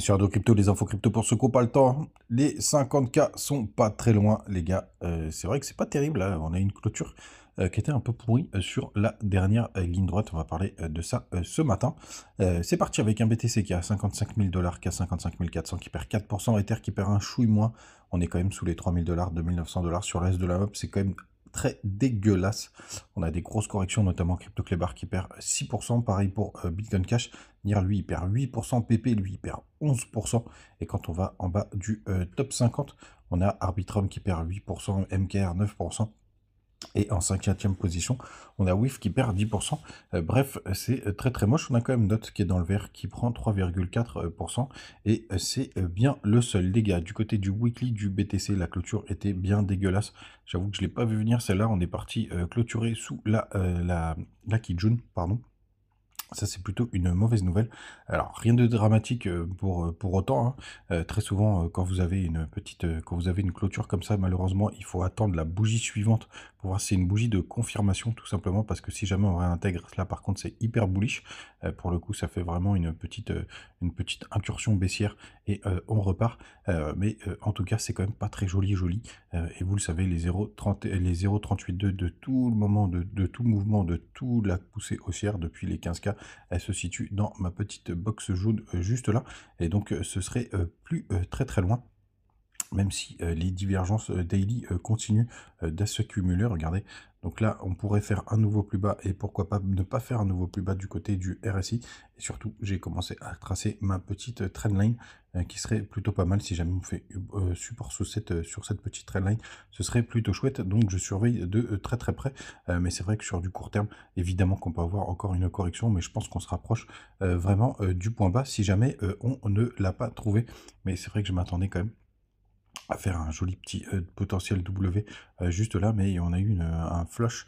sur de crypto, les infos crypto pour ceux qui pas le temps. Les 50K sont pas très loin, les gars. Euh, c'est vrai que c'est pas terrible. Hein. On a une clôture euh, qui était un peu pourrie euh, sur la dernière ligne droite. On va parler de ça ce matin. c'est parti avec un BTC qui a 55 000 dollars, qui a 55 400, qui perd 4%, Ether qui perd un chouille moins. On est quand même sous les 3000 dollars, 2900 dollars sur le reste de la map, C'est quand même très dégueulasse. On a des grosses corrections, notamment CryptoClebar qui perd 6%, pareil pour euh, Bitcoin Cash. NIR, lui, perd 8%, PP, lui, perd 11%. Et quand on va en bas du euh, top 50, on a Arbitrum qui perd 8%, MKR 9%. Et en cinquième position, on a WIF qui perd 10%. Euh, bref, c'est euh, très très moche. On a quand même Note qui est dans le vert qui prend 3,4%. Et euh, c'est bien le seul. dégât. du côté du weekly du BTC, la clôture était bien dégueulasse. J'avoue que je ne l'ai pas vu venir. Celle-là, on est parti clôturer sous la, la, la Kijun. Pardon. Ça, c'est plutôt une mauvaise nouvelle. Alors, rien de dramatique euh, pour, euh, pour autant. Hein. Euh, très souvent, quand vous avez une petite, quand vous avez une clôture comme ça, malheureusement, il faut attendre la bougie suivante pour voir si c'est une bougie de confirmation, tout simplement, parce que si jamais on réintègre cela, par contre, c'est hyper bullish. pour le coup, ça fait vraiment une petite, une petite incursion baissière et on repart. mais en tout cas, c'est quand même pas très joli, joli. et vous le savez, les 0,30, les 0,38,2 de tout le moment, de, de tout mouvement, de toute la poussée haussière depuis les 15K, elle se situe dans ma petite box jaune euh, juste là. Et donc euh, ce serait euh, plus très très loin même si euh, les divergences euh, daily euh, continuent de s'accumuler. Regardez, donc là, on pourrait faire un nouveau plus bas et pourquoi pas ne pas faire un nouveau plus bas du côté du RSI. Et surtout, j'ai commencé à tracer ma petite trendline qui serait plutôt pas mal si jamais on fait support sur cette, sur cette petite trendline. Ce serait plutôt chouette, donc je surveille de très très près. mais c'est vrai que sur du court terme, évidemment qu'on peut avoir encore une correction, mais je pense qu'on se rapproche vraiment du point bas si jamais on ne l'a pas trouvé. Mais c'est vrai que je m'attendais quand même à faire un joli petit euh, potentiel W euh, juste là, mais on a eu euh, un flush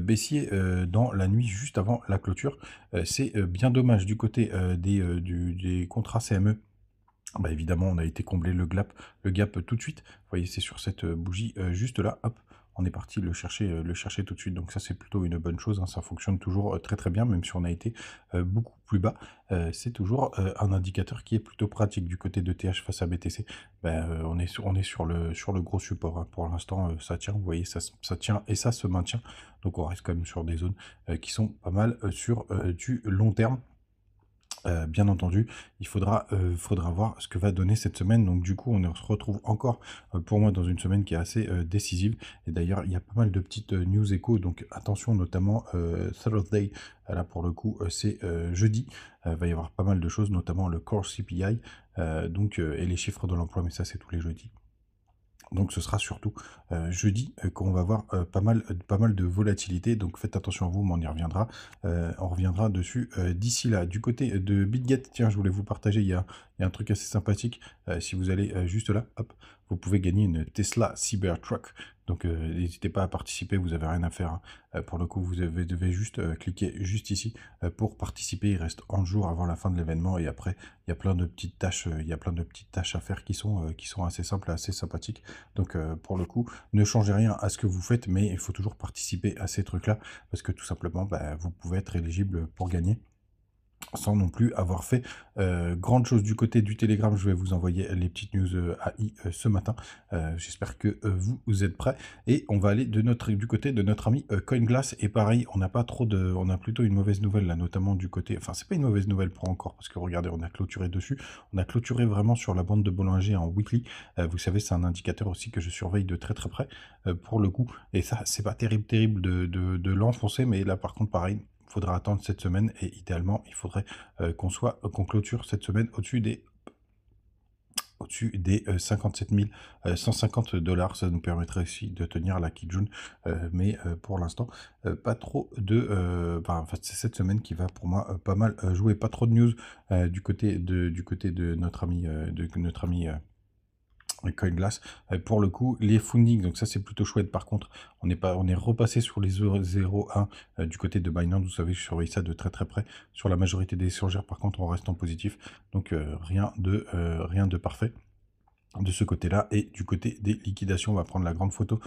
baissier dans la nuit juste avant la clôture. c'est bien dommage du côté des, des contrats CME. Bah, évidemment, on a été comblé le gap, le gap tout de suite. Vous voyez, c'est sur cette bougie juste là. Hop, on est parti le chercher, euh, le chercher tout de suite. Donc ça c'est plutôt une bonne chose, hein. ça fonctionne toujours euh, très très bien, même si on a été euh, beaucoup plus bas. c'est toujours un indicateur qui est plutôt pratique du côté de TH face à BTC. Ben, on est, sur, on est sur, le, sur le gros support. Hein. Pour l'instant, ça tient, vous voyez, ça, ça tient et ça se maintient. Donc on reste quand même sur des zones qui sont pas mal sur du long terme. Euh, bien entendu, il faudra, euh, faudra voir ce que va donner cette semaine. Donc du coup, on se retrouve encore euh, pour moi dans une semaine qui est assez décisive. Et d'ailleurs, il y a pas mal de petites news écho. Donc attention, notamment Thursday. Là, pour le coup, c'est jeudi. Il va y avoir pas mal de choses, notamment le Core CPI donc, et les chiffres de l'emploi. Mais ça, c'est tous les jeudis. Donc ce sera surtout euh, jeudi euh, qu'on va avoir euh, pas, mal, pas mal de volatilité. Donc faites attention à vous, mais on y reviendra. on reviendra dessus d'ici là. Du côté de BitGet, tiens, je voulais vous partager, il y a, il y a un truc assez sympathique. si vous allez juste là, hop, vous pouvez gagner une Tesla Cybertruck donc euh, n'hésitez pas à participer, vous n'avez rien à faire. Hein. Euh, pour le coup, vous devez juste euh, cliquer juste ici pour participer. Il reste un jour avant la fin de l'événement et après, il y a plein de petites tâches, il y a plein de petites tâches à faire qui sont, qui sont assez simples, assez sympathiques. Donc pour le coup, ne changez rien à ce que vous faites, mais il faut toujours participer à ces trucs-là parce que tout simplement, bah, vous pouvez être éligible pour gagner sans non plus avoir fait euh, grande chose du côté du Telegram. Je vais vous envoyer les petites news à euh, AI euh, ce matin. Euh, j'espère que vous, êtes prêts. Et on va aller de notre, du côté de notre ami CoinGlass. Et pareil, on n'a pas trop de. On a plutôt une mauvaise nouvelle là, notamment du côté. Enfin, c'est pas une mauvaise nouvelle pour encore, parce que regardez, on a clôturé dessus. On a clôturé vraiment sur la bande de Bollinger en weekly. vous savez, c'est un indicateur aussi que je surveille de très très près pour le coup. Et ça, c'est pas terrible, terrible de l'enfoncer, mais là par contre, pareil, faudra attendre cette semaine et idéalement, il faudrait euh, qu'on soit euh, qu'on clôture cette semaine au-dessus des au-dessus des 57 euh, 150 dollars. Ça nous permettrait aussi de tenir la Kijun, mais pour l'instant, pas trop de... enfin, c'est cette semaine qui va pour moi pas mal jouer. Pas trop de news du côté de, du côté de notre ami... de notre ami coin glass euh, pour le coup les funding donc ça c'est plutôt chouette par contre on est pas on est repassé sur les 0,1 e euh, du côté de Binance vous savez je surveille ça de très très près sur la majorité des échangeurs par contre on reste en positif donc euh, rien de rien de parfait de ce côté là et du côté des liquidations on va prendre la grande photo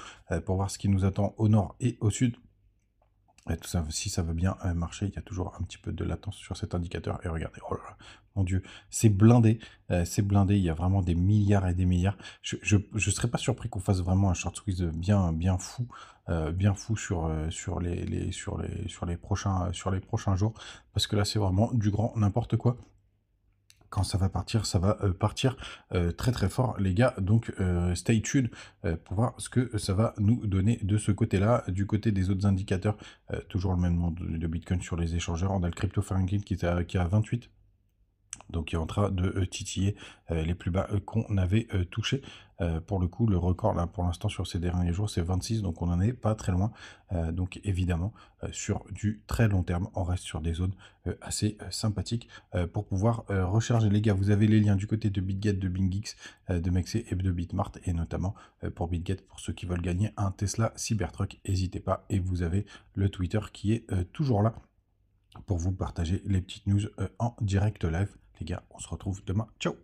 pour voir ce qui nous attend au nord et au sud si ça veut bien euh, marcher, il y a toujours un petit peu de latence sur cet indicateur. Et regardez, oh là là, mon Dieu, c'est blindé, euh, c'est blindé. Il y a vraiment des milliards et des milliards. Je ne serais pas surpris qu'on fasse vraiment un short squeeze bien, bien fou, euh, bien fou sur, sur, les, sur, les, sur, les prochains, sur les prochains jours, parce que là, c'est vraiment du grand n'importe quoi quand ça va partir, ça va euh, partir euh, très très fort les gars. Donc euh, stay tuned pour voir ce que ça va nous donner de ce côté-là. Du côté des autres indicateurs, toujours le même monde de Bitcoin sur les échangeurs. On a le crypto funding qui est qui est à 28 donc il est en train de titiller les plus bas qu'on avait touchés euh, pour le coup, le record, là, pour l'instant, sur ces derniers jours, c'est 26, donc on n'en est pas très loin. Euh, donc évidemment, euh, sur du très long terme, on reste sur des zones assez sympathiques pour pouvoir recharger. Les gars, vous avez les liens du côté de BitGet, de BingX, de Mexé et de Bitmart, et notamment pour BitGet, pour ceux qui veulent gagner un Tesla Cybertruck, n'hésitez pas. Et vous avez le Twitter qui est toujours là pour vous partager les petites news en direct live. Les gars, on se retrouve demain. Ciao